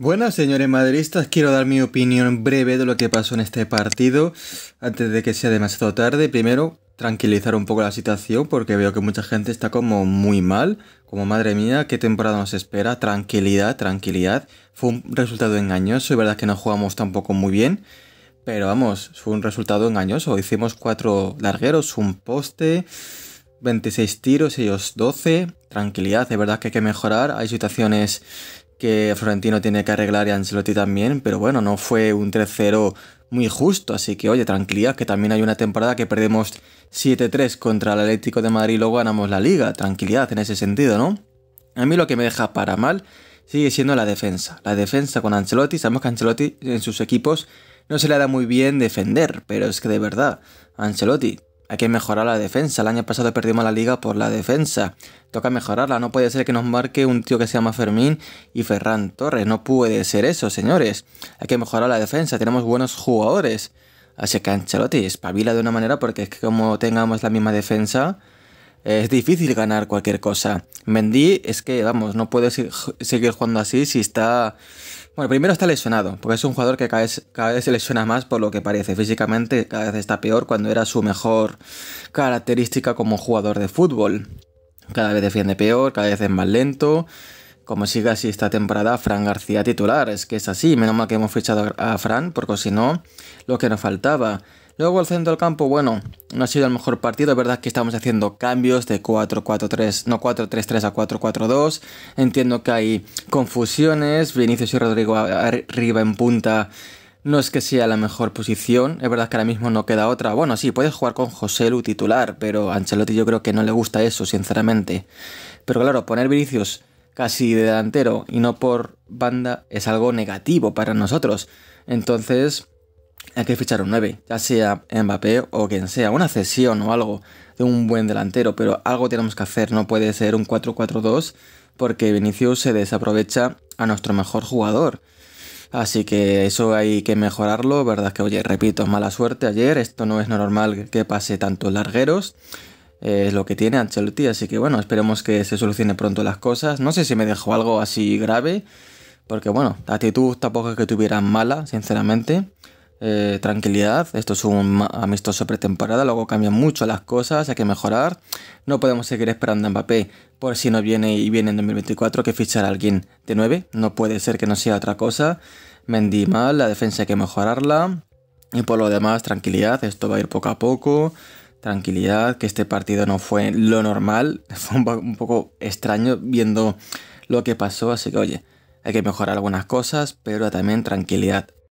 Buenas señores madridistas, quiero dar mi opinión breve de lo que pasó en este partido antes de que sea demasiado tarde. Primero, tranquilizar un poco la situación porque veo que mucha gente está como muy mal, como madre mía, qué temporada nos espera, tranquilidad, tranquilidad. Fue un resultado engañoso, es verdad que no jugamos tampoco muy bien, pero vamos, fue un resultado engañoso. Hicimos cuatro largueros, un poste, 26 tiros, ellos 12, tranquilidad, de verdad que hay que mejorar, hay situaciones que Florentino tiene que arreglar y Ancelotti también, pero bueno, no fue un 3-0 muy justo, así que oye, tranquilidad, que también hay una temporada que perdemos 7-3 contra el Atlético de Madrid y luego ganamos la liga, tranquilidad en ese sentido, ¿no? A mí lo que me deja para mal sigue siendo la defensa. La defensa con Ancelotti, sabemos que Ancelotti en sus equipos no se le da muy bien defender, pero es que de verdad, Ancelotti, hay que mejorar la defensa. El año pasado perdimos la liga por la defensa. Toca mejorarla. No puede ser que nos marque un tío que se llama Fermín y Ferran Torres. No puede ser eso, señores. Hay que mejorar la defensa. Tenemos buenos jugadores. Así que Ancelotti espabila de una manera porque es que como tengamos la misma defensa, es difícil ganar cualquier cosa. Mendy es que, vamos, no puede seguir jugando así si está... Bueno, primero está lesionado, porque es un jugador que cada vez, cada vez se lesiona más por lo que parece. Físicamente cada vez está peor cuando era su mejor característica como jugador de fútbol. Cada vez defiende peor, cada vez es más lento. Como siga así esta temporada, Fran García titular. Es que es así, menos mal que hemos fichado a Fran, porque si no, lo que nos faltaba. Luego el centro del campo, bueno, no ha sido el mejor partido, es verdad que estamos haciendo cambios de 4-4-3, no 4-3-3 a 4-4-2. Entiendo que hay confusiones, Vinicius y Rodrigo arriba en punta no es que sea la mejor posición, es verdad que ahora mismo no queda otra. Bueno, sí, puedes jugar con José Lu titular, pero a Ancelotti yo creo que no le gusta eso, sinceramente. Pero claro, poner Vinicius casi de delantero y no por banda es algo negativo para nosotros. Entonces, hay que fichar un 9, ya sea Mbappé o quien sea, una cesión o algo de un buen delantero, pero algo tenemos que hacer, no puede ser un 4-4-2 porque Vinicius se desaprovecha a nuestro mejor jugador. Así que eso hay que mejorarlo, verdad que oye, repito, mala suerte ayer, esto no es normal que pase tantos largueros, es lo que tiene Ancelotti, así que bueno, esperemos que se solucione pronto las cosas. No sé si me dejó algo así grave, porque bueno, la actitud tampoco es que tuviera mala, sinceramente. Eh, tranquilidad, esto es un amistoso pretemporada, luego cambian mucho las cosas, hay que mejorar, no podemos seguir esperando a Mbappé por si no viene y viene en 2024 que fichar a alguien de 9, no puede ser que no sea otra cosa, Mendy mal, la defensa hay que mejorarla y por lo demás tranquilidad, esto va a ir poco a poco, tranquilidad, que este partido no fue lo normal, fue un poco extraño viendo lo que pasó, así que oye, hay que mejorar algunas cosas, pero también tranquilidad.